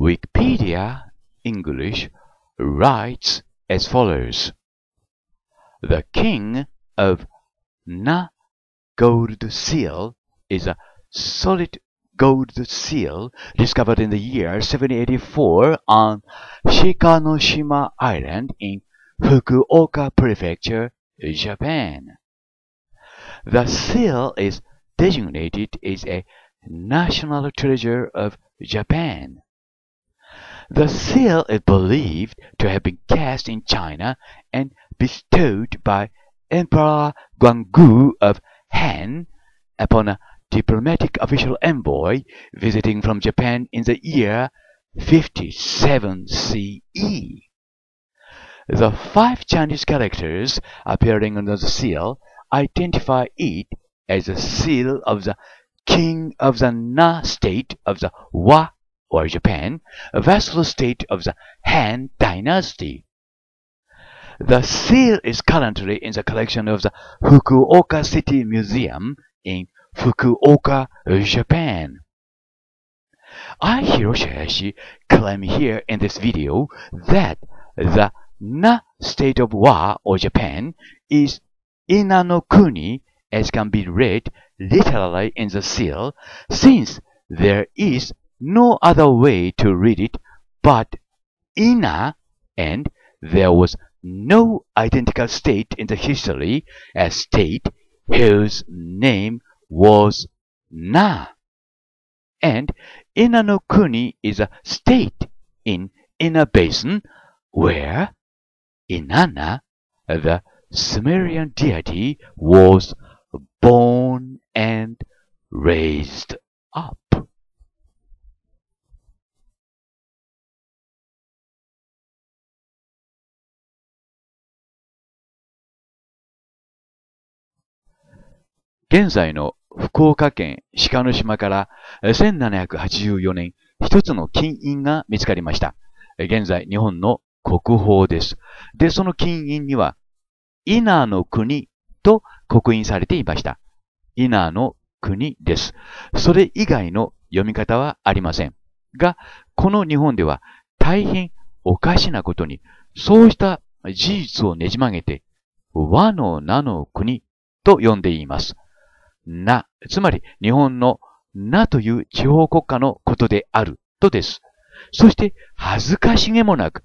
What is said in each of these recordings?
Wikipedia English writes as follows The King of Na Gold Seal is a solid gold seal discovered in the year 1784 on Shikanoshima Island in Fukuoka Prefecture, Japan. The seal is designated as a national treasure of Japan. The seal is believed to have been cast in China and bestowed by Emperor Guanggu of Han upon a diplomatic official envoy visiting from Japan in the year 57 CE. The five Chinese characters appearing under the seal identify it as the seal of the king of the Na state of the Wa or Japan, a vassal state of the Han dynasty. The seal is currently in the collection of the Fukuoka City Museum in Fukuoka, Japan. I, Hiroshi Hayashi, claim here in this video that the Na state of Wa or Japan is Inanokuni as can be read literally in the seal since there is no other way to read it but ina and there was no identical state in the history as state whose name was na and ina no kuni is a state in ina basin where inanna the sumerian deity was born and raised up 現在の福岡県鹿の島から1784年一つの金印が見つかりました。現在日本の国宝です。で、その金印には、イナーの国と刻印されていました。イナーの国です。それ以外の読み方はありません。が、この日本では大変おかしなことに、そうした事実をねじ曲げて、和の名の国と呼んでいます。な、つまり日本のなという地方国家のことであるとです。そして恥ずかしげもなく、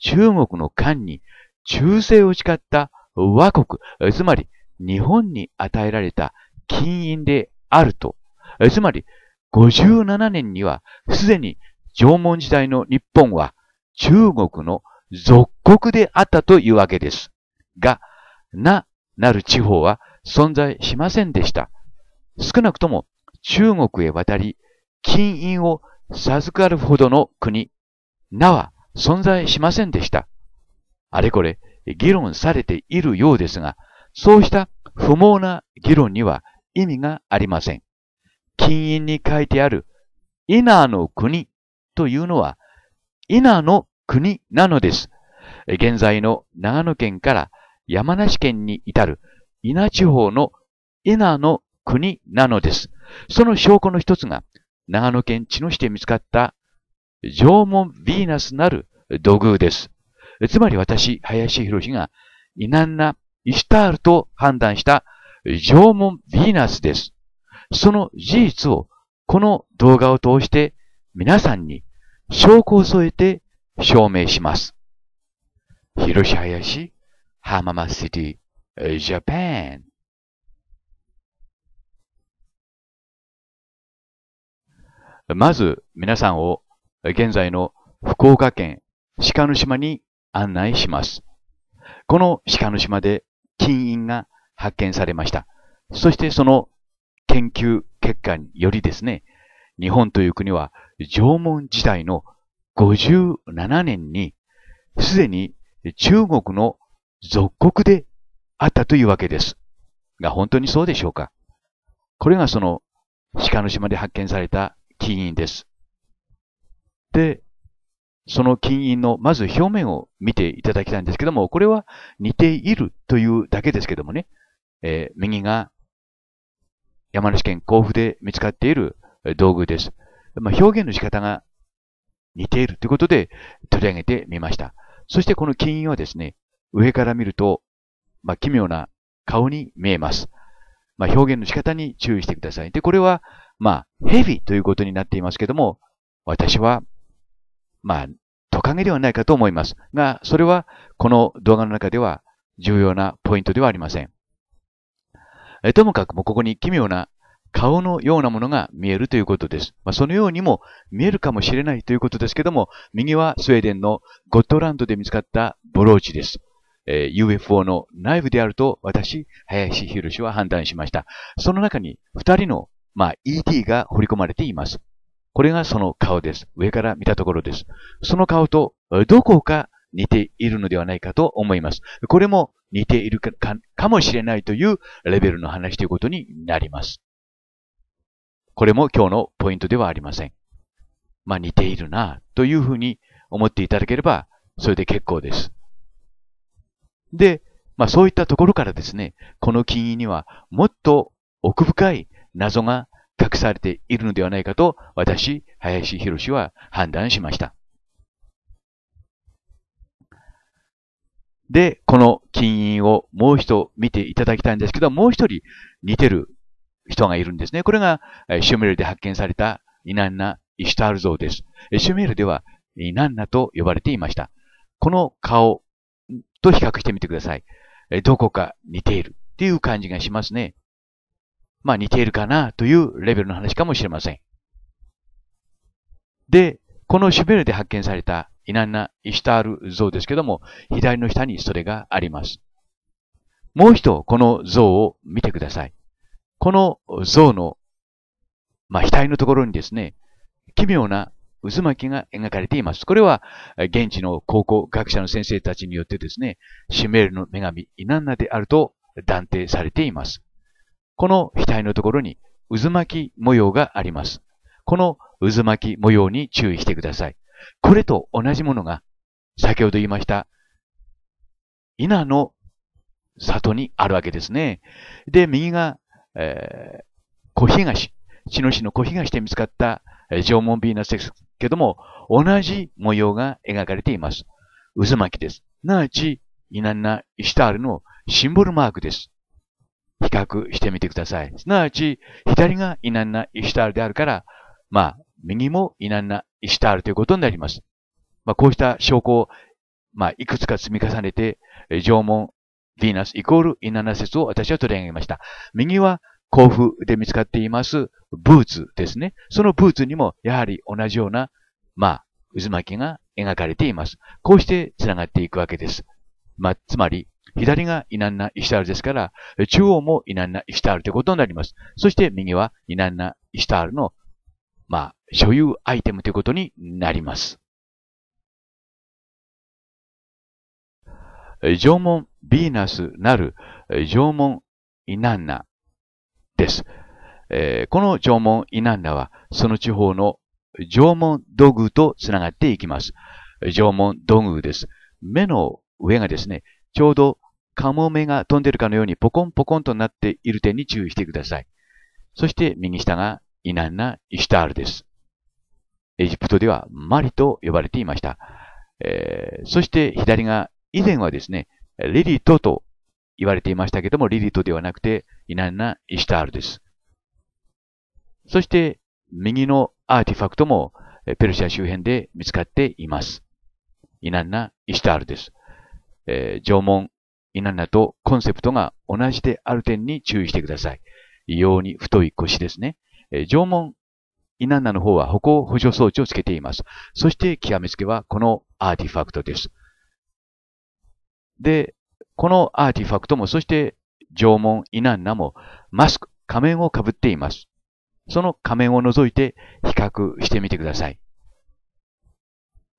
中国の間に忠誠を誓った和国、つまり日本に与えられた金印であると、つまり57年にはすでに縄文時代の日本は中国の属国であったというわけです。が、な、なる地方は存在しませんでした。少なくとも中国へ渡り、金印を授かるほどの国、名は存在しませんでした。あれこれ議論されているようですが、そうした不毛な議論には意味がありません。金印に書いてある、イナの国というのは、イナの国なのです。現在の長野県から山梨県に至るイナ地方のイナの国なのです。その証拠の一つが、長野県茅野市で見つかった縄文ヴィーナスなる土偶です。つまり私、林博が、異難なイシュタールと判断した縄文ヴィーナスです。その事実を、この動画を通して皆さんに証拠を添えて証明します。広し林浜松シティ、ジャパン。まず皆さんを現在の福岡県鹿の島に案内します。この鹿の島で金印が発見されました。そしてその研究結果によりですね、日本という国は縄文時代の57年にすでに中国の属国であったというわけです。が本当にそうでしょうかこれがその鹿の島で発見された金印です。で、その金印のまず表面を見ていただきたいんですけども、これは似ているというだけですけどもね、えー、右が山梨県甲府で見つかっている道具です。まあ、表現の仕方が似ているということで取り上げてみました。そしてこの金印はですね、上から見ると、まあ、奇妙な顔に見えます。まあ、表現の仕方に注意してください。で、これはまあ、ヘビということになっていますけども、私は、まあ、トカゲではないかと思います。が、それはこの動画の中では重要なポイントではありません。えともかくもここに奇妙な顔のようなものが見えるということです。まあ、そのようにも見えるかもしれないということですけども、右はスウェーデンのゴットランドで見つかったブローチです。えー、UFO の内部であると私、林博士は判断しました。その中に二人のまあ、e t が彫り込まれています。これがその顔です。上から見たところです。その顔とどこか似ているのではないかと思います。これも似ているかかもしれないというレベルの話ということになります。これも今日のポイントではありません。まあ似ているなというふうに思っていただければそれで結構です。で、まあそういったところからですね、この金印にはもっと奥深い謎が隠されているのではないかと私、林博士は判断しました。で、この金印をもう一度見ていただきたいんですけど、もう一人似てる人がいるんですね。これがシュメールで発見されたイナンナ・イシュタール像です。シュメールではイナンナと呼ばれていました。この顔と比較してみてください。どこか似ているっていう感じがしますね。まあ似ているかなというレベルの話かもしれません。で、このシュベルで発見されたイナンナ・イシュタール像ですけども、左の下にそれがあります。もう一度、この像を見てください。この像の、まあ、額のところにですね、奇妙な渦巻きが描かれています。これは、現地の考古学者の先生たちによってですね、シュメールの女神、イナンナであると断定されています。この額のところに渦巻き模様があります。この渦巻き模様に注意してください。これと同じものが、先ほど言いました、稲の里にあるわけですね。で、右が、えー、小東、茅の市の小東で見つかった、えー、縄文ビーナスですけども、同じ模様が描かれています。渦巻きです。なあち、稲ナンイシタールのシンボルマークです。比較してみてください。すなわち、左がイナンナ・イシュタールであるから、まあ、右もイナンナ・イシュタールということになります。まあ、こうした証拠を、まあ、いくつか積み重ねて、縄文、ヴィーナスイコールイナンナ説を私は取り上げました。右は、甲府で見つかっています、ブーツですね。そのブーツにも、やはり同じような、まあ、渦巻きが描かれています。こうして繋がっていくわけです。ま、つまり、左がイナンナ・イシタールですから、中央もイナンナ・イシタールということになります。そして右はイナンナ・イシタールの、まあ、所有アイテムということになります。縄文ビーナスなる縄文イナンナです。えー、この縄文イナンナは、その地方の縄文土偶と繋がっていきます。縄文土偶です。目の上がですね、ちょうどカモメが飛んでるかのようにポコンポコンとなっている点に注意してください。そして右下がイナンナ・イシュタールです。エジプトではマリと呼ばれていました。えー、そして左が以前はですね、リリトと言われていましたけども、リリトではなくてイナンナ・イシュタールです。そして右のアーティファクトもペルシア周辺で見つかっています。イナンナ・イシュタールです。えー、縄文、イナナとコンセプトが同じである点に注意してください。異様に太い腰ですね。えー、縄文、イナナの方は歩行補助装置をつけています。そして極めつけはこのアーティファクトです。で、このアーティファクトも、そして縄文、イナンナも、マスク、仮面をかぶっています。その仮面を除いて比較してみてください。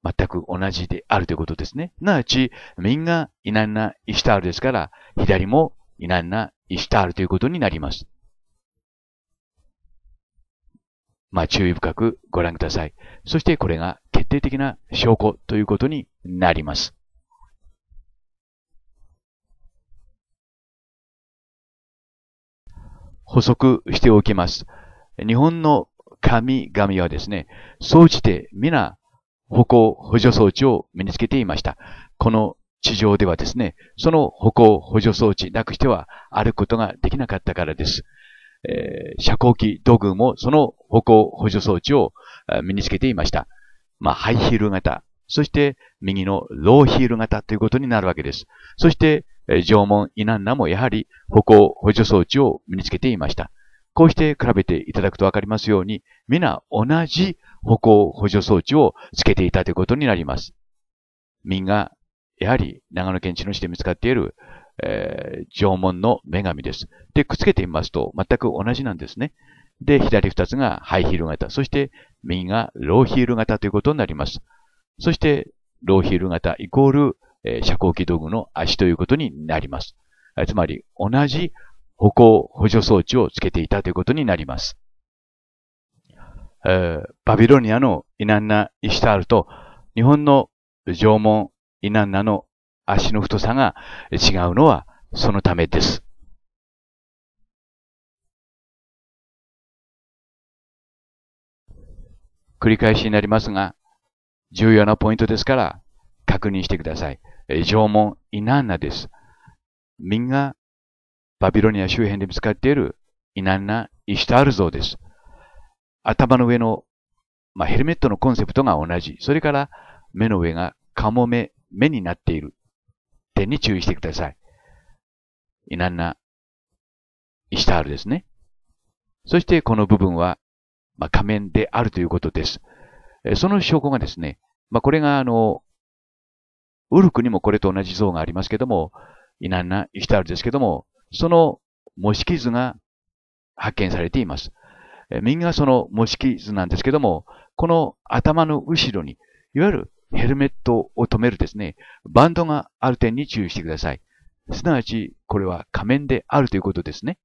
全く同じであるということですね。すなわち、みんな、いなんな、イシタールですから、左も、いなんな、イシタールということになります。まあ、注意深くご覧ください。そして、これが決定的な証拠ということになります。補足しておきます。日本の神々はですね、総じて皆歩行補助装置を身につけていました。この地上ではですね、その歩行補助装置なくしては歩くことができなかったからです。えー、遮光器土偶もその歩行補助装置を身につけていました。まあ、ハイヒール型、そして右のローヒール型ということになるわけです。そして、縄文イナンナもやはり歩行補助装置を身につけていました。こうして比べていただくとわかりますように、皆同じ歩行補助装置をつけていたということになります。民が、やはり長野県知能市で見つかっている、えー、縄文の女神です。で、くっつけてみますと、全く同じなんですね。で、左二つがハイヒール型、そして右がローヒール型ということになります。そして、ローヒール型イコール、えー、遮光器道具の足ということになります。つまり、同じ歩行補助装置をつけていたということになります。えバビロニアのイナンナ・イシタールと日本の縄文イナンナの足の太さが違うのはそのためです。繰り返しになりますが、重要なポイントですから確認してください。縄文イナンナです。みんなバビロニア周辺で見つかっているイナンナ・イシタール像です。頭の上の、まあ、ヘルメットのコンセプトが同じ。それから目の上がカモメ、目になっている点に注意してください。イナンナ、イシタールですね。そしてこの部分は、まあ、仮面であるということです。その証拠がですね、まあ、これがあの、ウルクにもこれと同じ像がありますけども、イナンナ、イシタールですけども、その模式図が発見されています。右がその模式図なんですけども、この頭の後ろに、いわゆるヘルメットを止めるですね、バンドがある点に注意してください。すなわち、これは仮面であるということですね。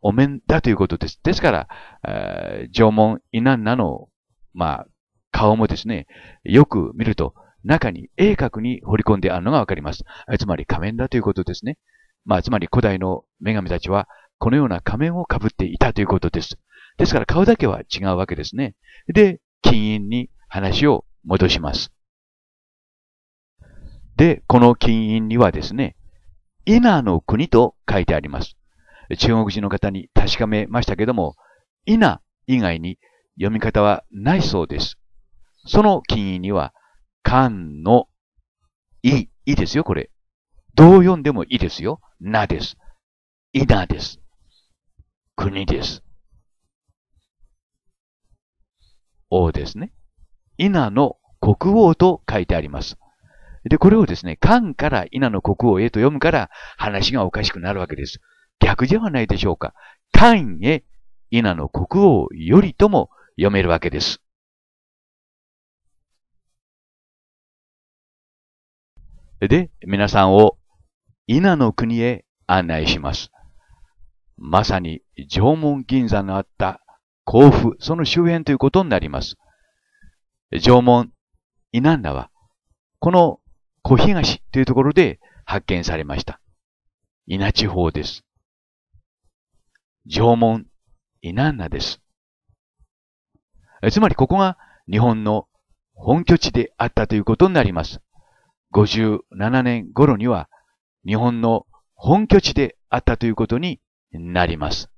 お面だということです。ですから、えー、縄文イナンナの、まあ、顔もですね、よく見ると、中に鋭角に彫り込んであるのがわかります。つまり仮面だということですね。まあ、つまり古代の女神たちは、このような仮面をかぶっていたということです。ですから買うだけは違うわけですね。で、金印に話を戻します。で、この金印にはですね、稲の国と書いてあります。中国人の方に確かめましたけども、稲以外に読み方はないそうです。その金印には、漢の、い、いいですよ、これ。どう読んでもいいですよ。なです。稲です。国です。王ですね。稲の国王と書いてあります。で、これをですね、漢から稲の国王へと読むから話がおかしくなるわけです。逆ではないでしょうか。漢へ稲の国王よりとも読めるわけです。で、皆さんを稲の国へ案内します。まさに縄文銀座のあった甲府、その周辺ということになります。縄文、イナンダは、この小東というところで発見されました。稲地方です。縄文、イナンナです。つまりここが日本の本拠地であったということになります。57年頃には日本の本拠地であったということになります。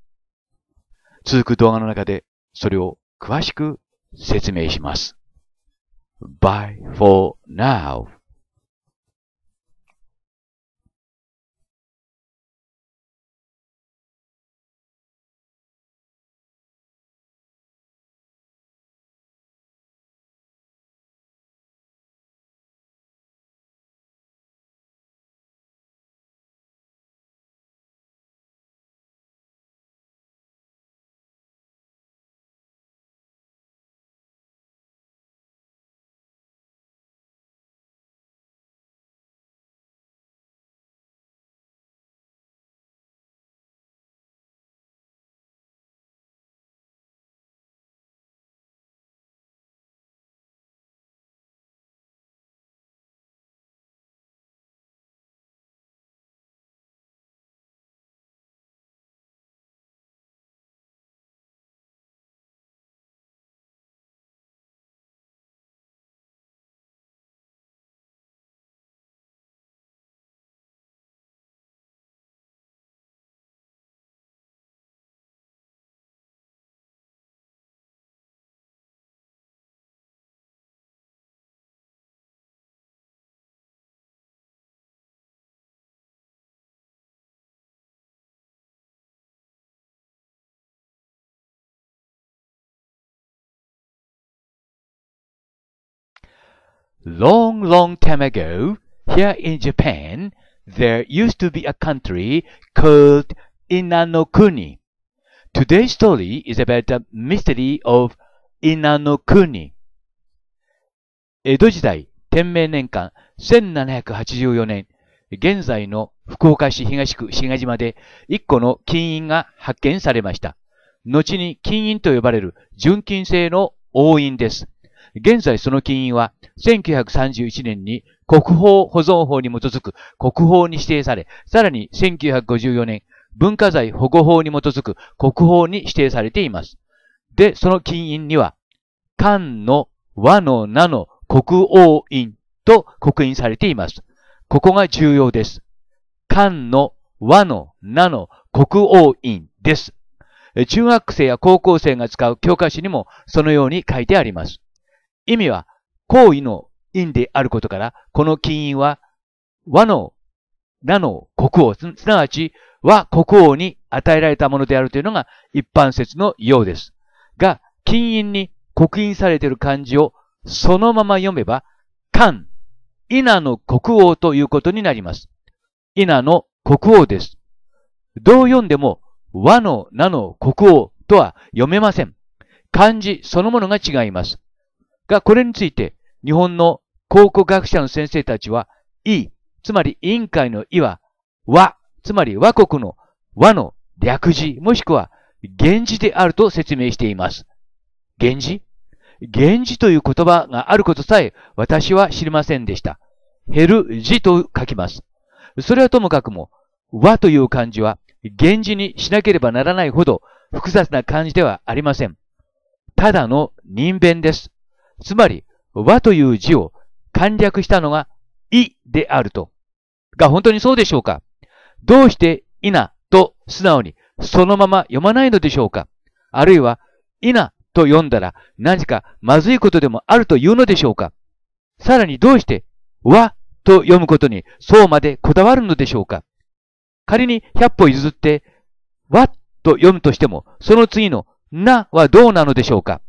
続く動画の中でそれを詳しく説明します。Bye for now. Long, long time ago, here in Japan, there used to be a country called Inanokuni. Today's story is about the mystery of Inanokuni. 江戸時代、天明年間、1784年、現在の福岡市東区志賀島で1個の金印が発見されました。後に金印と呼ばれる純金製の王印です。現在その金印は、1931年に国宝保存法に基づく国宝に指定され、さらに1954年、文化財保護法に基づく国宝に指定されています。で、その金印には、漢の和の名の国王印と刻印されています。ここが重要です。漢の和の名の国王印です。中学生や高校生が使う教科書にもそのように書いてあります。意味は、行為の因であることから、この金印は、和の、なの国王、すなわち和国王に与えられたものであるというのが一般説のようです。が、金印に刻印されている漢字をそのまま読めば、漢、稲の国王ということになります。稲の国王です。どう読んでも、和の名の国王とは読めません。漢字そのものが違います。が、これについて、日本の考古学者の先生たちは、い、つまり委員会の意は、和、つまり和国の和の略字、もしくは、源氏であると説明しています。源氏源氏という言葉があることさえ私は知りませんでした。減る字と書きます。それはともかくも、和という漢字は源氏にしなければならないほど複雑な漢字ではありません。ただの人弁です。つまり、和という字を簡略したのが、いであると。が本当にそうでしょうかどうして、いなと素直にそのまま読まないのでしょうかあるいは、いなと読んだら何かまずいことでもあるというのでしょうかさらにどうして、和と読むことにそうまでこだわるのでしょうか仮に100歩譲って、和と読むとしても、その次のなはどうなのでしょうか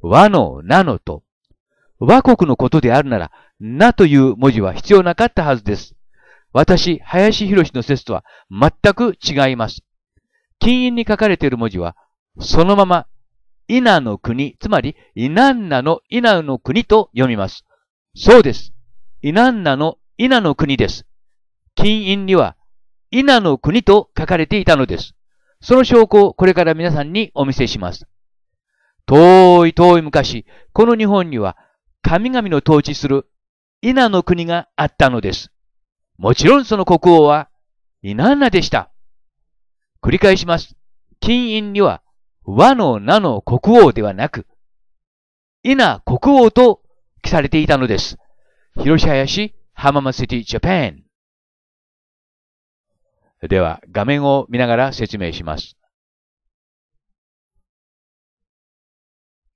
和のなのと和国のことであるなら、なという文字は必要なかったはずです。私、林博の説とは全く違います。金印に書かれている文字は、そのまま、稲の国、つまり、稲ナの稲の国と読みます。そうです。稲ナの稲の国です。金印には、稲の国と書かれていたのです。その証拠をこれから皆さんにお見せします。遠い遠い昔、この日本には神々の統治するイナの国があったのです。もちろんその国王はイナンナでした。繰り返します。金印には和の名の国王ではなく、イナ国王と記されていたのです。広島市浜松市ティジャパン。では、画面を見ながら説明します。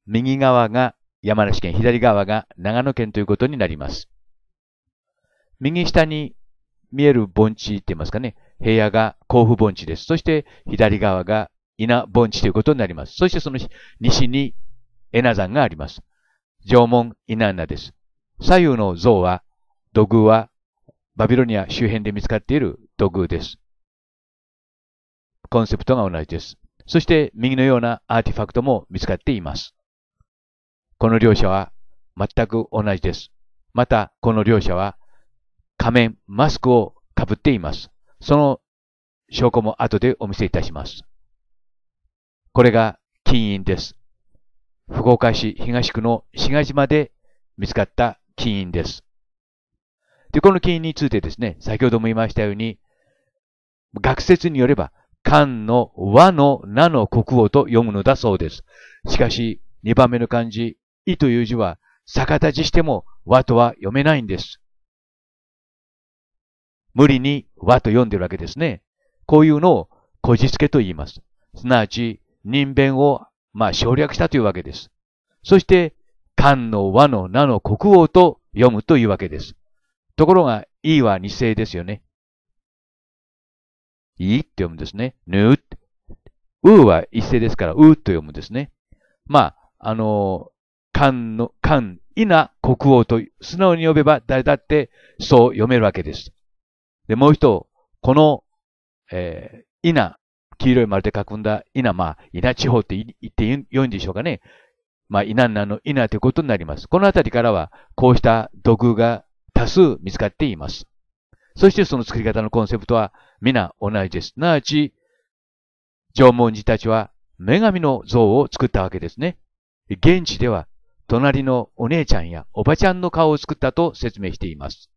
右側が山梨県左側が長野県ということになります。右下に見える盆地って言いますかね、平野が甲府盆地です。そして左側が稲盆地ということになります。そしてその西に那山があります。縄文稲穴です。左右の像は、土偶はバビロニア周辺で見つかっている土偶です。コンセプトが同じです。そして右のようなアーティファクトも見つかっています。この両者は全く同じです。また、この両者は仮面、マスクをかぶっています。その証拠も後でお見せいたします。これが金印です。福岡市東区の東賀島で見つかった金印です。で、この金印についてですね、先ほども言いましたように、学説によれば、漢の和の名の国王と読むのだそうです。しかし、2番目の漢字、いという字は逆立ちしても和とは読めないんです。無理に和と読んでるわけですね。こういうのをこじつけと言います。すなわち、人弁を、まあ、省略したというわけです。そして、漢の和の名の国王と読むというわけです。ところが、いいは二世ですよね。いいって読むんですね。ぬうって。うは一世ですから、うと読むんですね。まあ、あの、漢の、漢、いな国王と素直に呼べば誰だってそう読めるわけです。で、もう一この、えー、いな、黄色い丸で囲んだ稲、ナ、まあ、イ地方って言って良いんでしょうかね。まあ、イナンナの稲ということになります。この辺りからは、こうした土偶が多数見つかっています。そしてその作り方のコンセプトは皆同じです。なわち、縄文人たちは女神の像を作ったわけですね。現地では隣のお姉ちゃんやおばちゃんの顔を作ったと説明しています。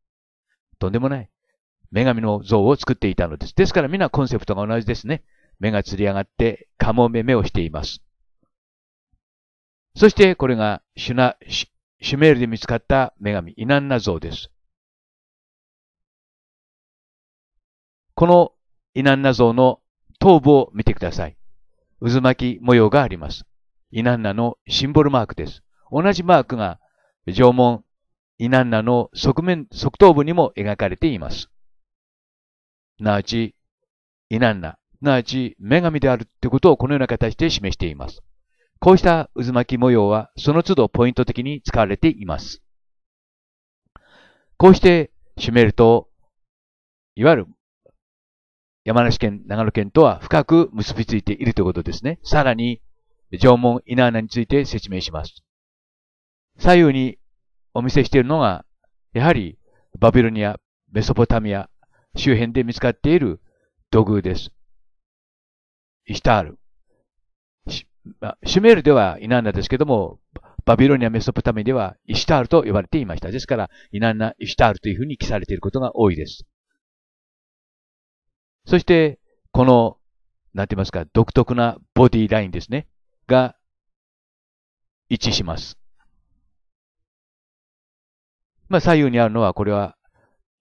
とんでもない。女神の像を作っていたのです。ですから皆コンセプトが同じですね。目がつり上がってカモメ目をしています。そしてこれがシュナ、シュメールで見つかった女神イナンナ像です。このイナンナ像の頭部を見てください。渦巻き模様があります。イナンナのシンボルマークです。同じマークが縄文、イナンナの側面、側頭部にも描かれています。なわち、イナンナ、なわち女神であるってことをこのような形で示しています。こうした渦巻き模様はその都度ポイント的に使われています。こうして締めると、いわゆる山梨県、長野県とは深く結びついているということですね。さらに、縄文稲穴について説明します。左右にお見せしているのが、やはりバビロニア、メソポタミア周辺で見つかっている土偶です。イシタール。シュメールではイナンナですけども、バビロニア、メソポタミアではイシタールと呼ばれていました。ですから、イナンナ、イシタールというふうに記されていることが多いです。そして、この、なんて言いますか、独特なボディラインですね、が、一致します。まあ、左右にあるのは、これは、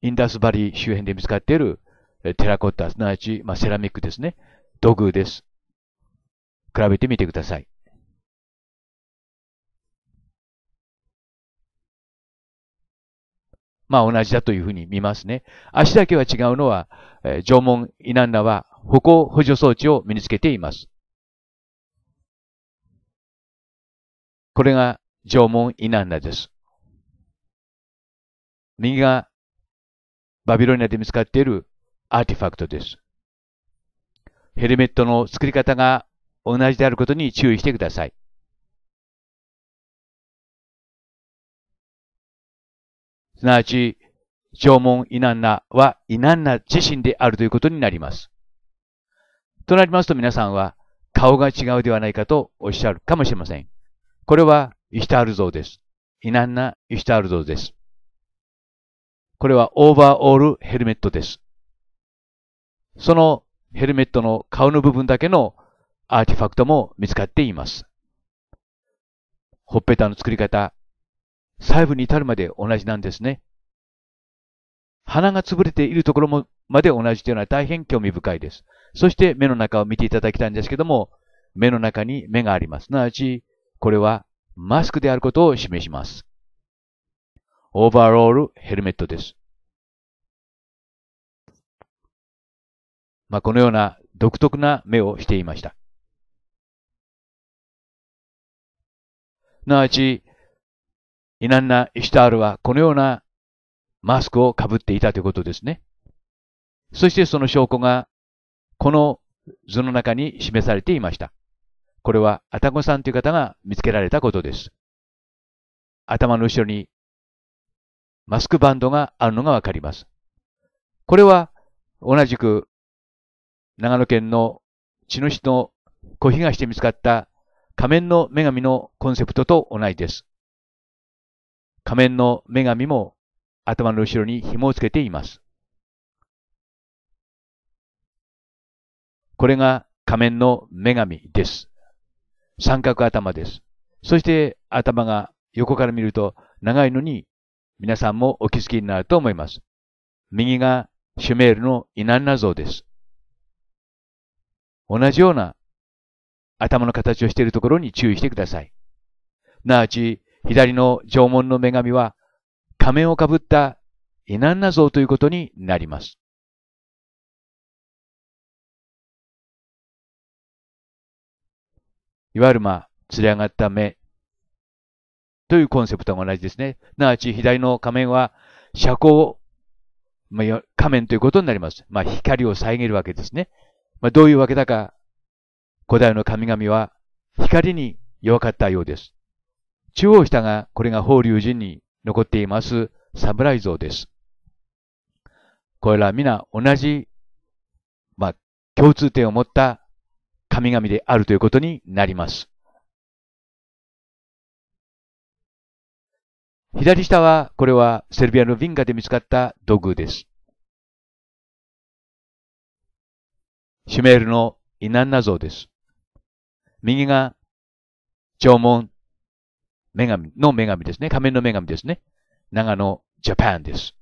インダスバリー周辺で見つかっている、テラコッタ、すなわち、まあ、セラミックですね。土偶です。比べてみてください。まあ同じだというふうに見ますね。足だけは違うのは、えー、縄文イナンナは歩行補助装置を身につけています。これが縄文イナンナです。右がバビロニアで見つかっているアーティファクトです。ヘルメットの作り方が同じであることに注意してください。すなわち、縄文イナンナはイナンナ自身であるということになります。となりますと皆さんは、顔が違うではないかとおっしゃるかもしれません。これはイシタール像です。イナンナイシタール像です。これはオーバーオールヘルメットです。そのヘルメットの顔の部分だけのアーティファクトも見つかっています。ほっぺたの作り方、細部に至るまで同じなんですね。鼻が潰れているところもまで同じというのは大変興味深いです。そして目の中を見ていただきたいんですけども、目の中に目があります。すなわち、これはマスクであることを示します。オーバーロール、ヘルメットです。まあ、このような独特な目をしていました。なわち、イナンナ・イシュタールはこのようなマスクをかぶっていたということですね。そしてその証拠が、この図の中に示されていました。これは、アタゴさんという方が見つけられたことです。頭の後ろにマスクバンドがあるのがわかります。これは同じく長野県の茅野市の小東で見つかった仮面の女神のコンセプトと同じです。仮面の女神も頭の後ろに紐をつけています。これが仮面の女神です。三角頭です。そして頭が横から見ると長いのに皆さんもお気づきになると思います。右がシュメールのイナンナ像です。同じような頭の形をしているところに注意してください。なわち、左の縄文の女神は仮面をかぶったイナンナ像ということになります。いわゆるまあ、つり上がった目というコンセプトが同じですね。なわち左の仮面は遮光、まあ、仮面ということになります。まあ、光を遮るわけですね。まあ、どういうわけだか、古代の神々は光に弱かったようです。中央下がこれが法隆寺に残っています侍像です。これら皆同じ、まあ、共通点を持った神々であるということになります。左下は、これはセルビアのヴィンガで見つかった土偶です。シュメールのイナンナ像です。右が、縄文、女神の女神ですね。仮面の女神ですね。長野、ジャパンです。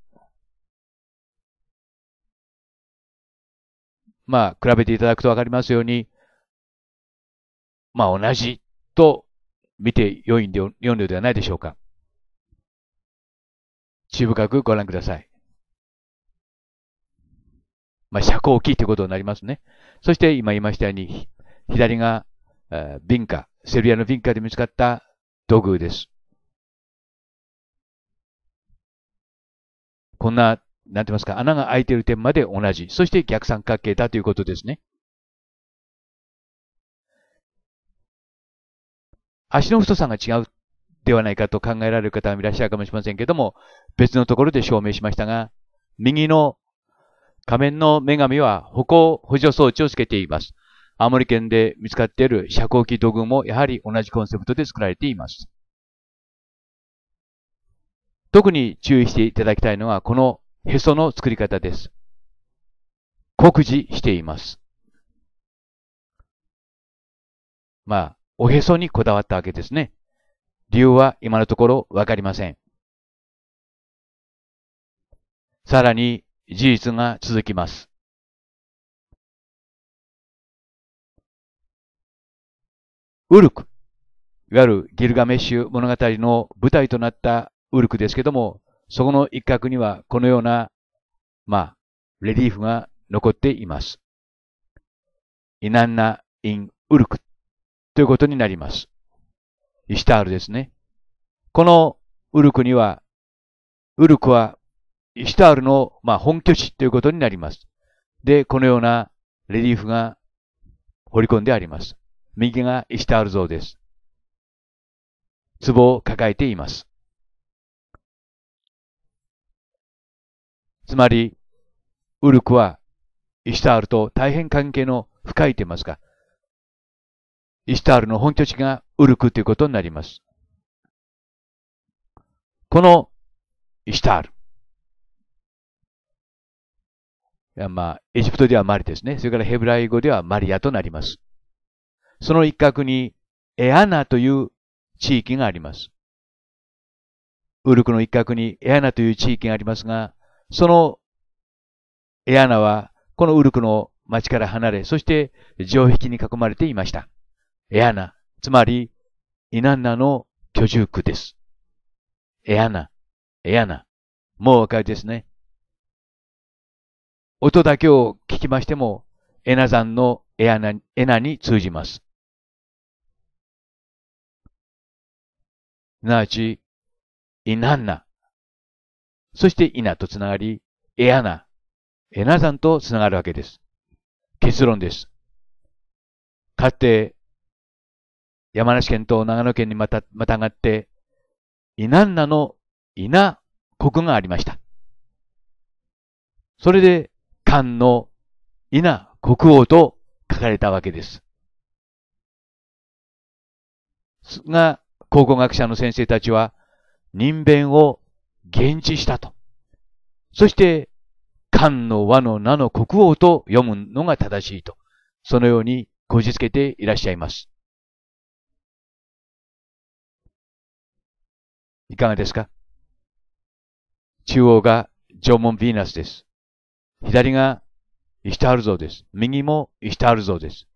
まあ、比べていただくとわかりますように、まあ、同じと見て良いんで、良いのではないでしょうか。注深くご覧ください。まあ、遮光器ということになりますね。そして今言いましたように、左が、えー、瓶化、セルビアのン化で見つかった土偶です。こんな、なんて言いますか、穴が開いている点まで同じ。そして逆三角形だということですね。足の太さが違うではないかと考えられる方もいらっしゃるかもしれませんけども、別のところで証明しましたが、右の仮面の女神は歩行補助装置をつけています。青森県で見つかっている遮光器土偶もやはり同じコンセプトで作られています。特に注意していただきたいのはこのへその作り方です。酷似しています。まあ、おへそにこだわったわけですね。理由は今のところわかりません。さらに事実が続きます。ウルク、いわゆるギルガメッシュ物語の舞台となったウルクですけども、そこの一角にはこのような、まあ、レリーフが残っています。イナンナ・イン・ウルクということになります。イシタールですね。このウルクには、ウルクはイシュタールの、まあ、本拠地ということになります。で、このようなレリーフが彫り込んであります。右がイシュタール像です。壺を抱えています。つまり、ウルクはイシュタールと大変関係の深いと言いますか、イシュタールの本拠地がウルクということになります。このイシュタール。まあ、エジプトではマリですね。それからヘブライ語ではマリアとなります。その一角にエアナという地域があります。ウルクの一角にエアナという地域がありますが、そのエアナはこのウルクの町から離れ、そして城壁に囲まれていました。エアナ、つまり、イナンナの居住区です。エアナ、エアナ。もうお分かりですね。音だけを聞きましても、エナ山のエアナ、エナに通じます。すなわち、イナンナ。そしてイナとつながり、エアナ、エナ山とつながるわけです。結論です。かって、山梨県と長野県にまた、またがって、稲ナの稲国がありました。それで、漢の稲国王と書かれたわけです。が、考古学者の先生たちは、人弁を現地したと。そして、漢の和の名の国王と読むのが正しいと。そのようにこじつけていらっしゃいます。いかがですか中央が縄文ヴィーナスです。左がイシタール像です。右もイシタール像です。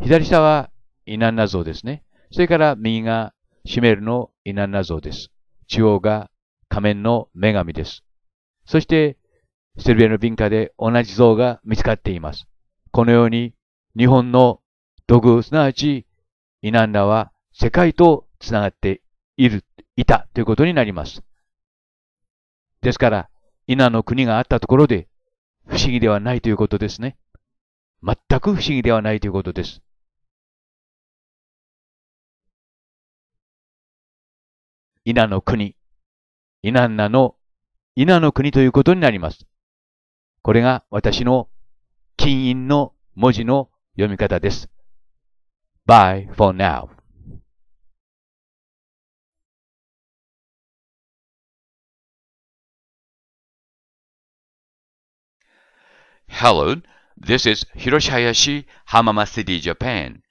左下はイナンナ像ですね。それから右がシメルのイナンナ像です。中央が仮面の女神です。そして、セルビアの文化で同じ像が見つかっています。このように、日本の土偶、すなわちイナンナは世界とつながっている、いたということになります。ですから、稲の国があったところで、不思議ではないということですね。全く不思議ではないということです。稲の国、稲那の、稲の国ということになります。これが私の金印の文字の読み方です。Bye for now. Hello, this is Hiroshiyashi Hamama City, Japan.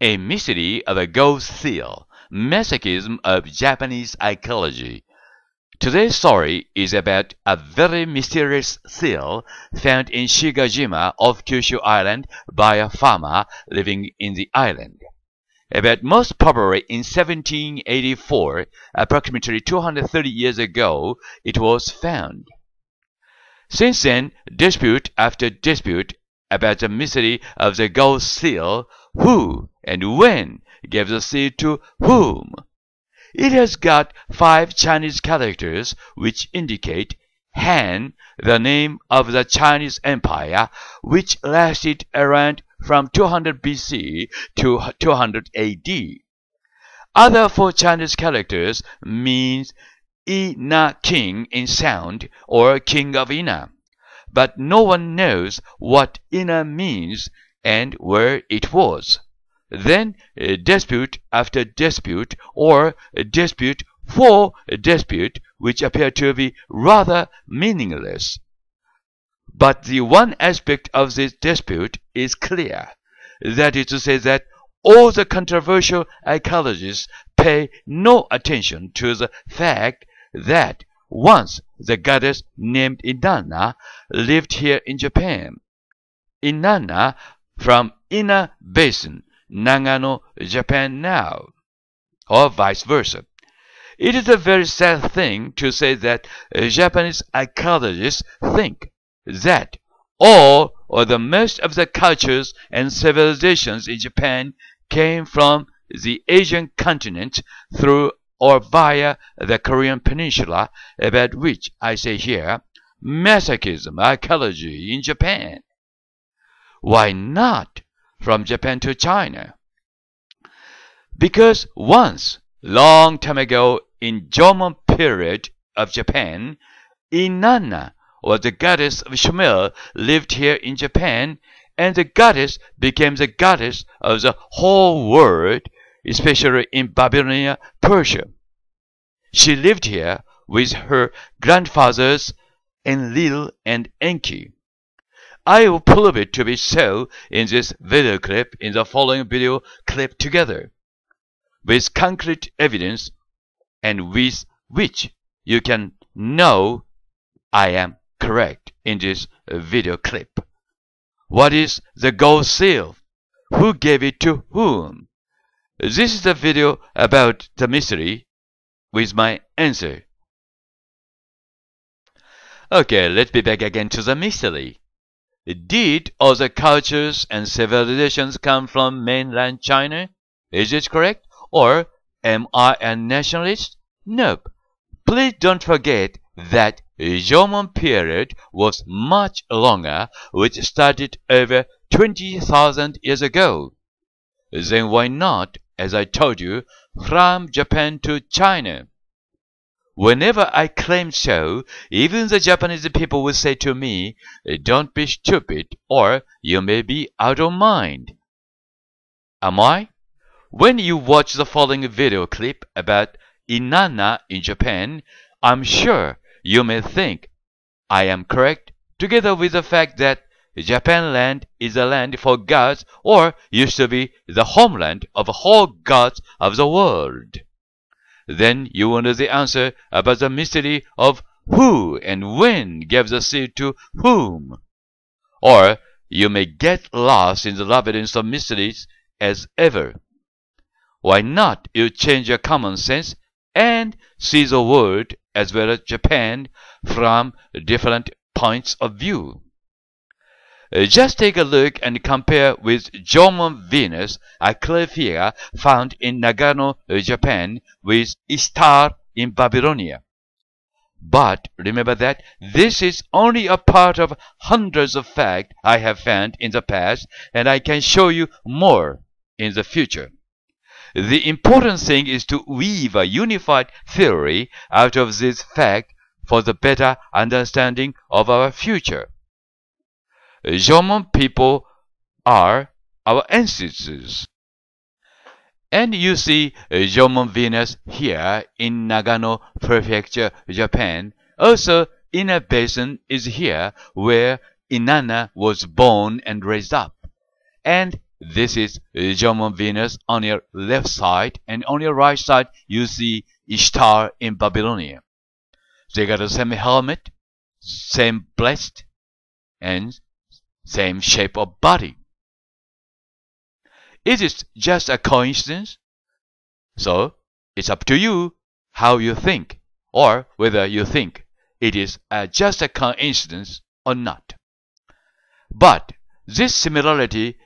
A mystery of a ghost seal, masochism of Japanese ecology. Today's story is about a very mysterious seal found in Shigajima of Kyushu Island by a farmer living in the island. About most probably in 1784, approximately 230 years ago, it was found. Since then, dispute after dispute about the mystery of the gold seal, who and when gave the seal to whom. It has got five Chinese characters which indicate Han, the name of the Chinese Empire, which lasted around from 200 BC to 200 AD. Other four Chinese characters means Ina king in sound or king of Ina, but no one knows what Ina means and where it was. Then uh, dispute after dispute or dispute for dispute which appear to be rather meaningless. But the one aspect of this dispute is clear, that is to say that all the controversial ecologists pay no attention to the fact that once the goddess named Inanna lived here in Japan. Inanna from Ina Basin, Nagano, Japan now, or vice versa. It is a very sad thing to say that Japanese archaeologists think that all or the most of the cultures and civilizations in Japan came from the Asian continent through or via the Korean Peninsula, about which I say here, masochism archaeology in Japan. Why not from Japan to China? Because once, long time ago, in Jomon period of Japan, Inanna or the goddess of Shmuel lived here in Japan, and the goddess became the goddess of the whole world, especially in Babylonia, Persia. She lived here with her grandfathers Enlil and Enki. I will prove it to be so in this video clip in the following video clip together, with concrete evidence and with which you can know I am correct in this video clip. What is the gold seal? Who gave it to whom? This is the video about the mystery with my answer. Okay, let's be back again to the mystery. Did other cultures and civilizations come from mainland China? Is it correct? Or am I a nationalist? Nope. Please don't forget that Jomon period was much longer, which started over 20,000 years ago. Then why not as I told you, from Japan to China. Whenever I claim so, even the Japanese people will say to me, don't be stupid or you may be out of mind. Am I? When you watch the following video clip about Inanna in Japan, I'm sure you may think I am correct together with the fact that Japan land is a land for gods or used to be the homeland of all gods of the world. Then you wonder the answer about the mystery of who and when gave the seed to whom. Or you may get lost in the labyrinth of mysteries as ever. Why not you change your common sense and see the world as well as Japan from different points of view? Uh, just take a look and compare with German Venus, a figure found in Nagano, uh, Japan, with Ishtar in Babylonia. But remember that this is only a part of hundreds of facts I have found in the past, and I can show you more in the future. The important thing is to weave a unified theory out of this fact for the better understanding of our future. German people are our ancestors. And you see uh, German Venus here in Nagano Prefecture, Japan. Also, Ina Basin is here where Inanna was born and raised up. And this is uh, German Venus on your left side and on your right side you see Ishtar in Babylonia. They got the same helmet, same breast, and same shape of body. Is it just a coincidence? So, it's up to you how you think or whether you think it is a, just a coincidence or not. But this similarity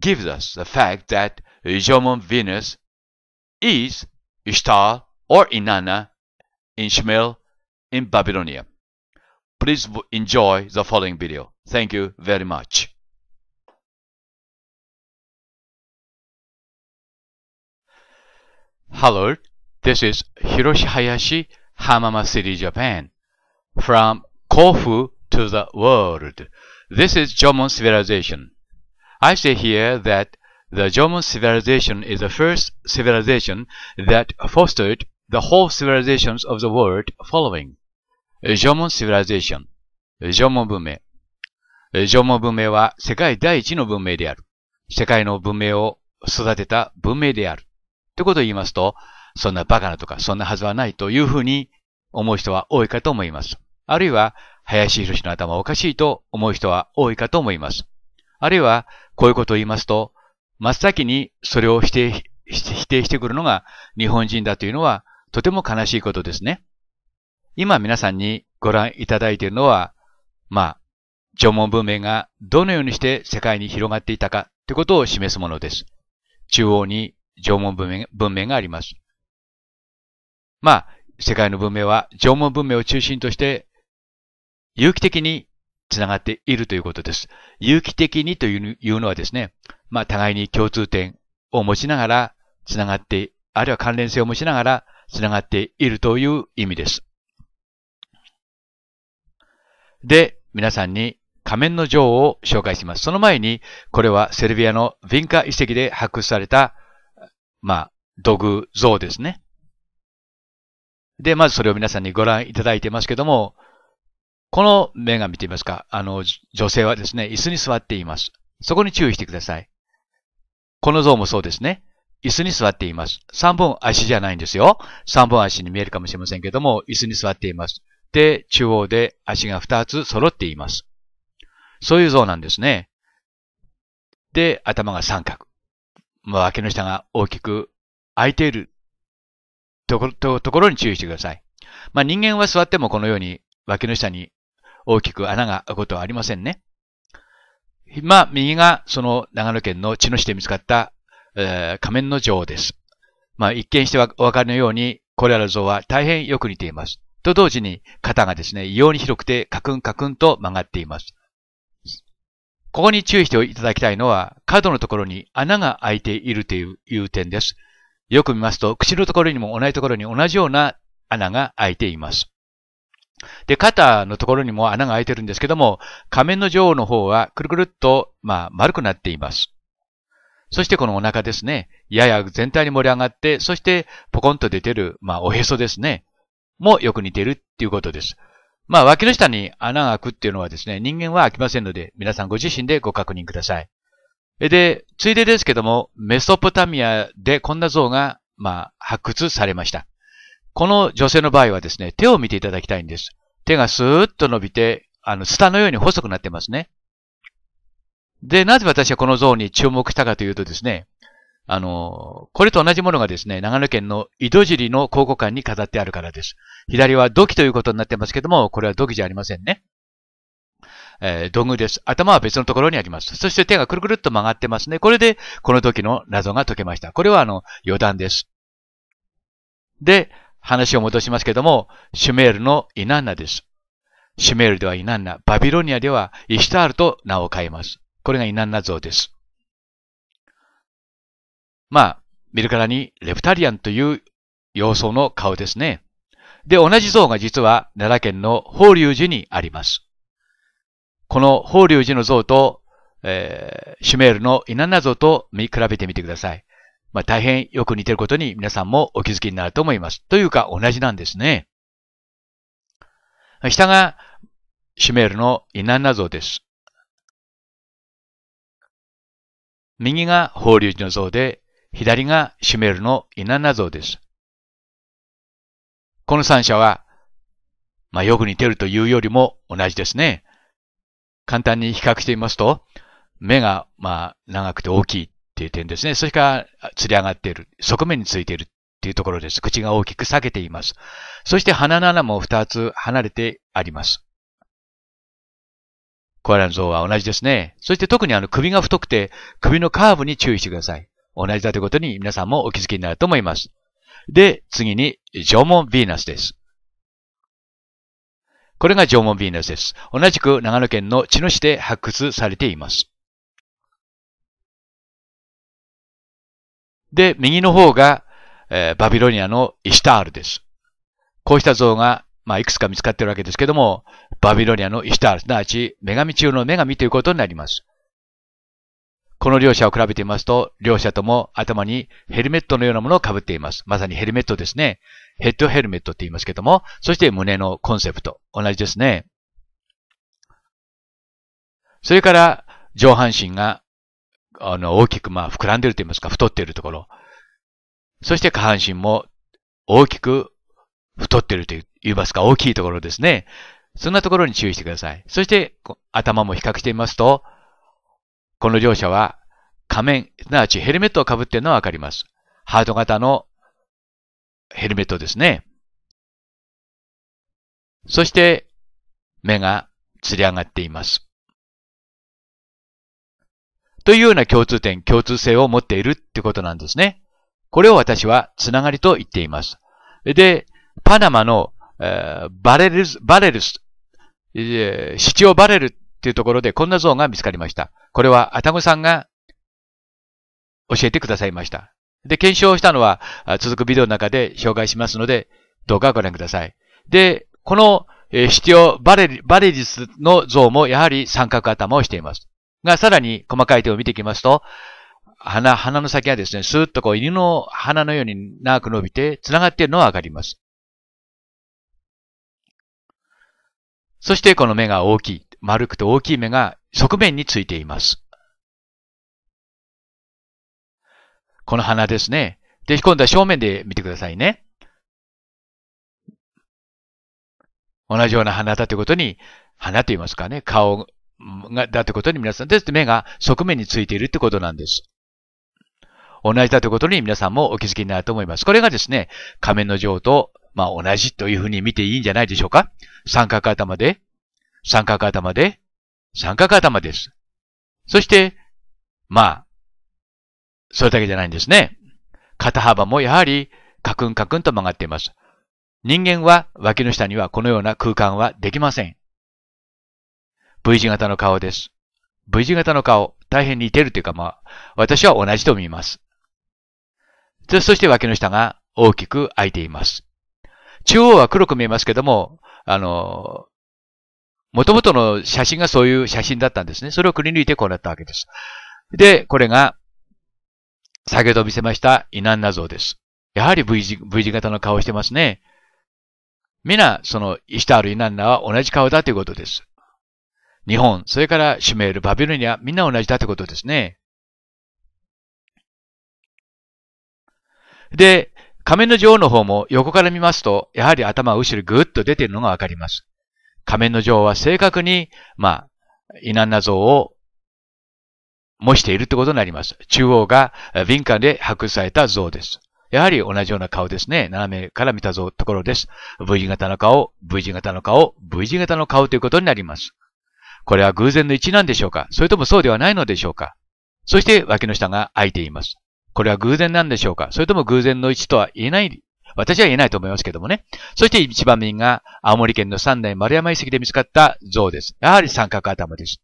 gives us the fact that Jomon Venus is Ishtar or Inanna in Shemel in Babylonia. Please enjoy the following video. Thank you very much. Hello, this is Hiroshi Hayashi, Hamama City, Japan. From Kofu to the world. This is Jomon civilization. I say here that the Jomon civilization is the first civilization that fostered the whole civilizations of the world following. 縄文シビライゼーション、縄文文明。縄文文明は世界第一の文明である。世界の文明を育てた文明である。ってことを言いますと、そんなバカなとかそんなはずはないというふうに思う人は多いかと思います。あるいは、林博士の頭おかしいと思う人は多いかと思います。あるいは、こういうことを言いますと、真っ先にそれを否定してくるのが日本人だというのはとても悲しいことですね。今皆さんにご覧いただいているのは、まあ、縄文文明がどのようにして世界に広がっていたかということを示すものです。中央に縄文文明文明があります。まあ、世界の文明は縄文文明を中心として有機的につながっているということです。有機的にというのはですね、まあ、互いに共通点を持ちながらつながって、あるいは関連性を持ちながらつながっているという意味です。で、皆さんに仮面の女王を紹介します。その前に、これはセルビアのヴィンカ遺跡で発掘された、まあ、土偶像ですね。で、まずそれを皆さんにご覧いただいてますけども、この目が見てみますか。あの、女性はですね、椅子に座っています。そこに注意してください。この像もそうですね。椅子に座っています。三本足じゃないんですよ。三本足に見えるかもしれませんけども、椅子に座っています。て中央で足が2つ揃っています。そういう像なんですね。で、頭が三角。まあ、脇の下が大きく開いているとことところに注意してください。まあ、人間は座ってもこのように脇の下に大きく穴が開くことはありませんね。まあ、右がその長野県の茅野市で見つかった、えー、仮面の像です。まあ、一見してお分かりのように、これらの像は大変よく似ています。と同時に肩がですね、異様に広くてカクンカクンと曲がっています。ここに注意していただきたいのは、角のところに穴が開いているという点です。よく見ますと、口のところにも同じところに同じような穴が開いています。で、肩のところにも穴が開いてるんですけども、仮面の女王の方はくるくるっと、まあ、丸くなっています。そしてこのお腹ですね、やや全体に盛り上がって、そしてポコンと出てる、まあ、おへそですね。もよく似てるっていうことです。まあ、脇の下に穴が開くっていうのはですね、人間は開きませんので、皆さんご自身でご確認ください。で、ついでですけども、メソポタミアでこんな像が、まあ、発掘されました。この女性の場合はですね、手を見ていただきたいんです。手がスーッと伸びて、あの、スタのように細くなってますね。で、なぜ私はこの像に注目したかというとですね、あの、これと同じものがですね、長野県の井戸尻の考古館に飾ってあるからです。左は土器ということになってますけども、これは土器じゃありませんね。えー、土偶です。頭は別のところにあります。そして手がくるくるっと曲がってますね。これで、この時の謎が解けました。これはあの、余談です。で、話を戻しますけども、シュメールのイナンナです。シュメールではイナンナ、バビロニアではイシタールと名を変えます。これがイナンナ像です。まあ、見るからにレプタリアンという様相の顔ですね。で、同じ像が実は奈良県の法隆寺にあります。この法隆寺の像と、えー、シュメールの稲ナ像と見比べてみてください。まあ、大変よく似てることに皆さんもお気づきになると思います。というか同じなんですね。下がシュメールの稲ナ像です。右が法隆寺の像で、左がシュメールのイナナ像です。この三者は、まあ、よく似てるというよりも同じですね。簡単に比較してみますと、目が、まあ、長くて大きいっていう点ですね。それから、釣り上がっている。側面についているっていうところです。口が大きく裂けています。そして鼻の穴も2つ離れてあります。コアラの像は同じですね。そして特にあの首が太くて、首のカーブに注意してください。同じだということに皆さんもお気づきになると思います。で、次に、縄文ヴィーナスです。これが縄文ヴィーナスです。同じく長野県の茅野市で発掘されています。で、右の方が、えー、バビロニアのイシタールです。こうした像が、まあ、いくつか見つかっているわけですけども、バビロニアのイシタール、すなわち女神中の女神ということになります。この両者を比べてみますと、両者とも頭にヘルメットのようなものを被っています。まさにヘルメットですね。ヘッドヘルメットって言いますけども、そして胸のコンセプト。同じですね。それから、上半身が、あの、大きく、まあ、膨らんでると言いますか、太っているところ。そして下半身も大きく太っていると言いますか、大きいところですね。そんなところに注意してください。そして、頭も比較してみますと、この両者は仮面、すなわちヘルメットをかぶっているのはわかります。ハード型のヘルメットですね。そして、目がつり上がっています。というような共通点、共通性を持っているってことなんですね。これを私はつながりと言っています。で、パナマの、えー、バレルス、バレルス、えー、市バレルとていうところでこんな像が見つかりました。これはアタムさんが教えてくださいました。で、検証したのは続くビデオの中で紹介しますので、どうかご覧ください。で、このシティオバレバレリスの像もやはり三角頭をしています。が、さらに細かい点を見ていきますと、鼻、鼻の先がですね、スーッとこう犬の鼻のように長く伸びて繋がっているのはわかります。そしてこの目が大きい。丸くて大きい目が側面についています。この鼻ですね。で、今度は正面で見てくださいね。同じような鼻だということに、鼻と言いますかね、顔が、だってことに皆さん、です目が側面についているってことなんです。同じだということに皆さんもお気づきになると思います。これがですね、仮面の王と、まあ同じというふうに見ていいんじゃないでしょうか三角頭で三角頭で、三角頭です。そして、まあ、それだけじゃないんですね。肩幅もやはり、カクンカクンと曲がっています。人間は脇の下にはこのような空間はできません。V 字型の顔です。V 字型の顔、大変似てるというかまあ、私は同じと見ます。そして脇の下が大きく開いています。中央は黒く見えますけども、あの、もともとの写真がそういう写真だったんですね。それをくり抜いてこうなったわけです。で、これが、先ほど見せましたイナンナ像です。やはり V 字 v 字型の顔してますね。皆、その、イシタール、イナンナは同じ顔だということです。日本、それからシュメール、バビロニア、みんな同じだということですね。で、仮面の女王の方も横から見ますと、やはり頭後ろにぐっと出ているのがわかります。仮面の女王は正確に、まあ、イナンナ像を模しているってことになります。中央が敏感で発掘された像です。やはり同じような顔ですね。斜めから見た像ところです。V 字型の顔、V 字型の顔、V 字型の顔ということになります。これは偶然の位置なんでしょうかそれともそうではないのでしょうかそして脇の下が開いています。これは偶然なんでしょうかそれとも偶然の位置とは言えない私は言えないと思いますけどもね。そして一番右が、青森県の三内丸山遺跡で見つかった像です。やはり三角頭です。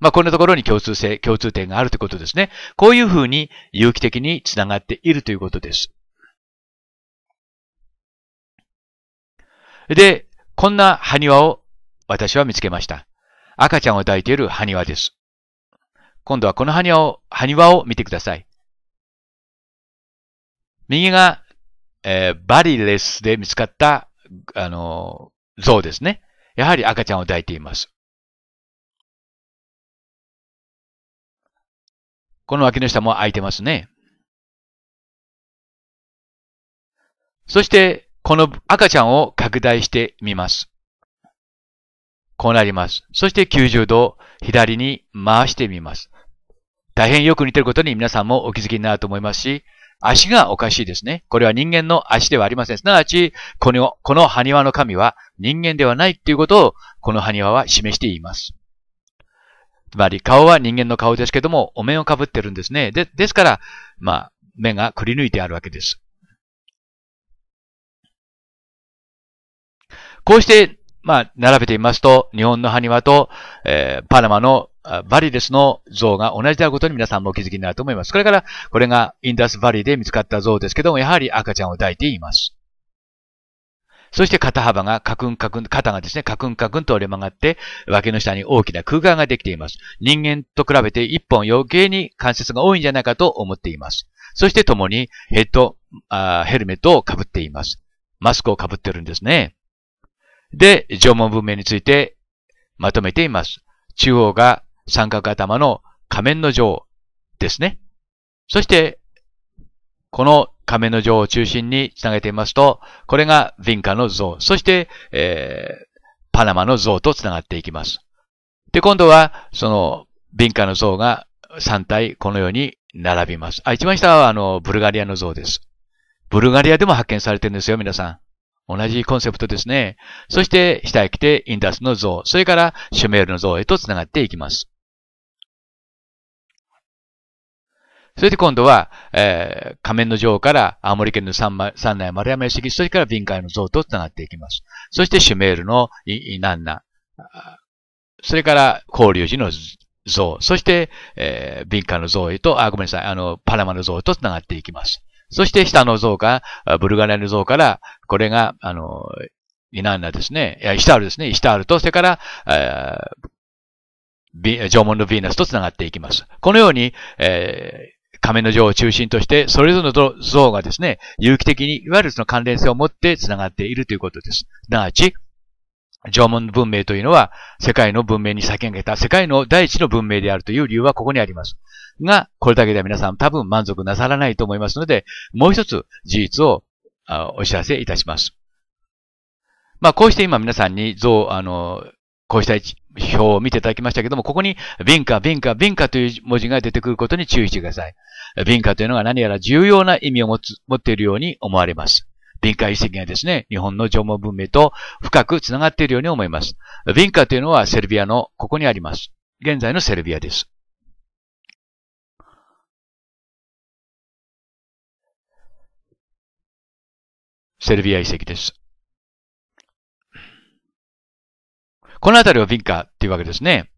まあ、こんなところに共通性、共通点があるということですね。こういうふうに有機的につながっているということです。で、こんな埴輪を私は見つけました。赤ちゃんを抱いている埴輪です。今度はこの埴輪を、埴輪を見てください。右が、えー、バリレスで見つかった、あの像ですね。やはり赤ちゃんを抱いています。この脇の下も開いてますね。そして、この赤ちゃんを拡大してみます。こうなります。そして90度左に回してみます。大変よく似てることに皆さんもお気づきになると思いますし、足がおかしいですね。これは人間の足ではありません。すなわち、この、この埴輪の神は人間ではないっていうことを、この埴輪は示しています。つまり、顔は人間の顔ですけども、お面をかぶってるんですね。で、ですから、まあ、目がくり抜いてあるわけです。こうして、まあ、並べてみますと、日本の埴輪と、えー、パナマのバリデスの像が同じであることに皆さんもお気づきになると思います。これから、これがインダスバリで見つかった像ですけども、やはり赤ちゃんを抱いています。そして肩幅がカクンカクン、肩がですね、カクンカクンと折れ曲がって、脇の下に大きな空間ができています。人間と比べて一本余計に関節が多いんじゃないかと思っています。そして共にヘッド、あヘルメットを被っています。マスクを被ってるんですね。で、縄文文明についてまとめています。中央が三角頭の仮面の女王ですね。そして、この仮面の女王を中心につなげてみますと、これがヴィンカの像、そして、えー、パナマの像とつながっていきます。で、今度は、その、ヴィンカの像が3体、このように並びます。あ、一番下は、あの、ブルガリアの像です。ブルガリアでも発見されてるんですよ、皆さん。同じコンセプトですね。そして、下へ来て、インダスの像、それから、シュメールの像へとつながっていきます。それで今度は、えー、仮面の女王から青森県の三三内丸山遺跡、それから臨海の像と繋がっていきます。そしてシュメールのイナンナ、それから法隆寺の像、そして、えー、臨海の像へと、あ、ごめんなさい、あの、パラマの像へと繋がっていきます。そして下の像が、ブルガリアの像から、これが、あの、イナンナですね、いや、イシタールですね、イシタールと、それから、えー、縄文のヴィーナスと繋がっていきます。このように、えー、亀の城を中心として、それぞれの像がですね、有機的に、いわゆるその関連性を持って繋がっているということです。すなわち、縄文文明というのは、世界の文明に先駆けた世界の第一の文明であるという理由はここにあります。が、これだけでは皆さん多分満足なさらないと思いますので、もう一つ事実をお知らせいたします。まあ、こうして今皆さんに像、あの、こうした表を見ていただきましたけども、ここに、敏感、敏感、敏感という文字が出てくることに注意してください。文化というのが何やら重要な意味を持つ、持っているように思われます。文化遺跡がですね、日本の縄文文明と深くつながっているように思います。文化というのはセルビアのここにあります。現在のセルビアです。セルビア遺跡です。この辺りは文化っていうわけですね。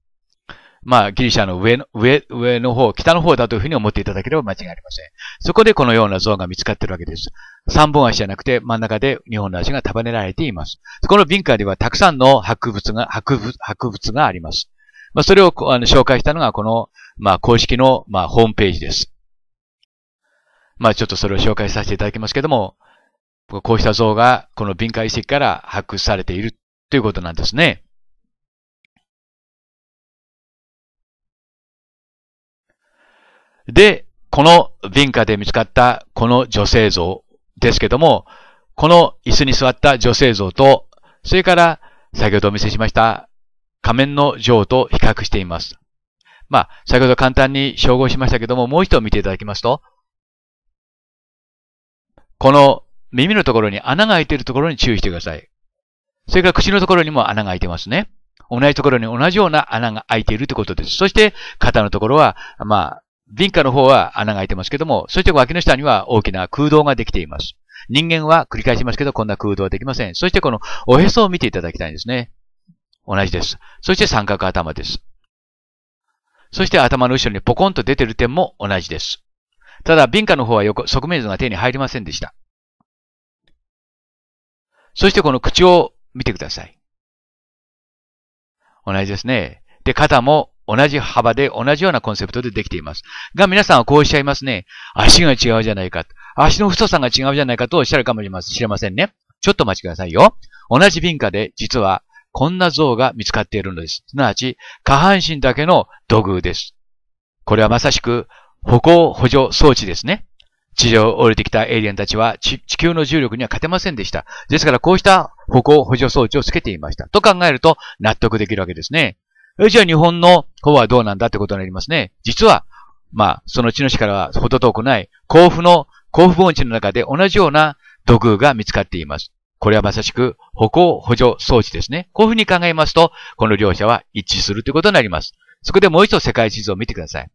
まあ、ギリシャの上の、上、上の方、北の方だというふうに思っていただければ間違いありません。そこでこのような像が見つかっているわけです。三本足じゃなくて真ん中で2本の足が束ねられています。このビンカーではたくさんの博物が、博物、博物があります。まあ、それをあの紹介したのがこの、まあ、公式の、まあ、ホームページです。まあ、ちょっとそれを紹介させていただきますけども、こうした像がこの敏感遺跡から発掘されているということなんですね。で、この民家で見つかったこの女性像ですけども、この椅子に座った女性像と、それから先ほどお見せしました仮面の像と比較しています。まあ、先ほど簡単に照合しましたけども、もう一度見ていただきますと、この耳のところに穴が開いているところに注意してください。それから口のところにも穴が開いてますね。同じところに同じような穴が開いているということです。そして、肩のところは、まあ、瓶下の方は穴が開いてますけども、そして脇の下には大きな空洞ができています。人間は繰り返しますけど、こんな空洞はできません。そしてこのおへそを見ていただきたいんですね。同じです。そして三角頭です。そして頭の後ろにポコンと出てる点も同じです。ただ、瓶下の方は横、側面図が手に入りませんでした。そしてこの口を見てください。同じですね。で、肩も同じ幅で同じようなコンセプトでできています。が、皆さんはこうおっしゃいますね。足が違うじゃないか。足の太さが違うじゃないかとおっしゃるかもしれませんね。ちょっとお待ちくださいよ。同じ瓶下で実はこんな像が見つかっているのです。すなわち、下半身だけの土偶です。これはまさしく歩行補助装置ですね。地上を降りてきたエイリアンたちは地球の重力には勝てませんでした。ですからこうした歩行補助装置をつけていました。と考えると納得できるわけですね。じゃあ日本の方はどうなんだってことになりますね。実は、まあ、その地の力からはほど遠くない、甲府の、甲府盆地の中で同じような土偶が見つかっています。これはまさしく歩行補助装置ですね。こういうふうに考えますと、この両者は一致するということになります。そこでもう一度世界地図を見てください。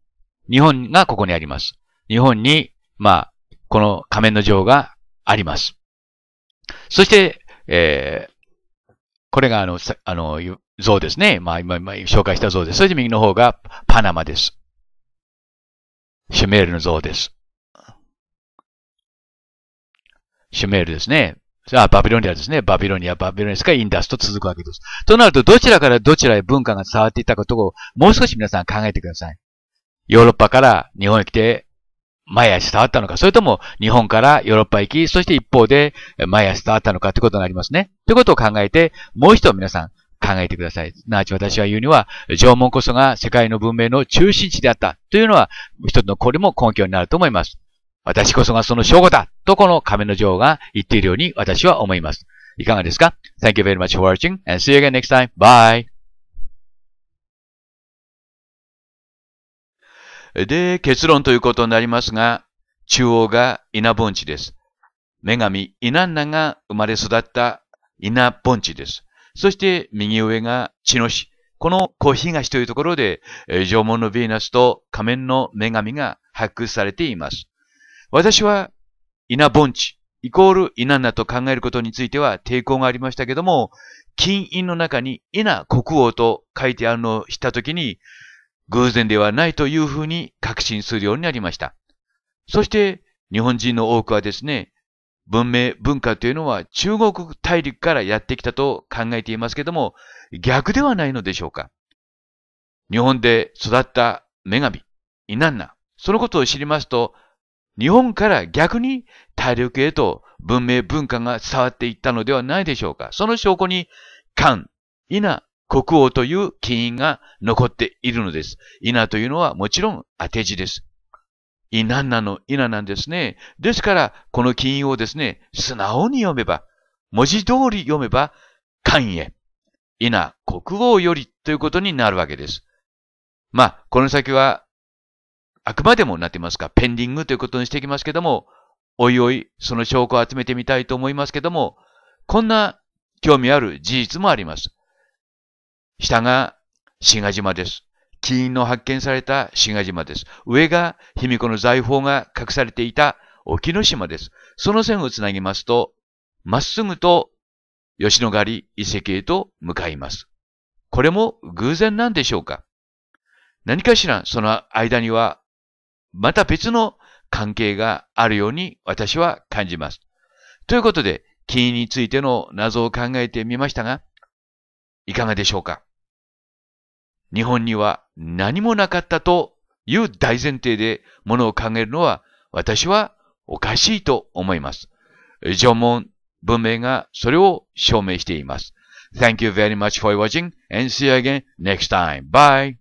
日本がここにあります。日本に、まあ、この仮面の城があります。そして、えー、これがあの、あの、像ですね。まあ今、今紹介した像です。そして右の方がパナマです。シュメールの像です。シュメールですね。あ、バビロニアですね。バビロニア、バビロニアすかインダスと続くわけです。となると、どちらからどちらへ文化が伝わっていったことを、もう少し皆さん考えてください。ヨーロッパから日本へ来て、毎足伝わったのか、それとも日本からヨーロッパ行き、そして一方で毎足伝わったのかということになりますね。ということを考えて、もう一度皆さん、考えてください。すなわち私は言うには、縄文こそが世界の文明の中心地であったというのは、一つのこれも根拠になると思います。私こそがその証拠だとこの亀の女王が言っているように私は思います。いかがですか ?Thank you very much for watching and see you again next time. Bye! で、結論ということになりますが、中央が稲盆地です。女神、稲ンナが生まれ育った稲盆地です。そして右上が血の死。この小東というところで、縄文のヴィーナスと仮面の女神が発掘されています。私は稲盆地、イコール稲名と考えることについては抵抗がありましたけども、金印の中に稲国王と書いてあるのを知ったときに、偶然ではないというふうに確信するようになりました。そして、日本人の多くはですね、文明、文化というのは中国大陸からやってきたと考えていますけども、逆ではないのでしょうか。日本で育った女神、イナンナ、そのことを知りますと、日本から逆に大陸へと文明、文化が伝わっていったのではないでしょうか。その証拠に、カン、イナ、国王という金印が残っているのです。イナというのはもちろん当て字です。イナンナのイナなんですね。ですから、この金をですね、素直に読めば、文字通り読めば、官へ、イナ、国王よりということになるわけです。まあ、この先は、あくまでもなってますか、ペンディングということにしていきますけども、おいおい、その証拠を集めてみたいと思いますけども、こんな興味ある事実もあります。下が、滋賀島です。金印の発見された志賀島です。上が卑弥呼の財宝が隠されていた沖ノ島です。その線をつなぎますと、まっすぐと吉野ヶ里遺跡へと向かいます。これも偶然なんでしょうか何かしらその間には、また別の関係があるように私は感じます。ということで、金についての謎を考えてみましたが、いかがでしょうか日本には何もなかったという大前提でものを考えるのは私はおかしいと思います。縄文文明がそれを証明しています。Thank you very much for watching and see you again next time. Bye!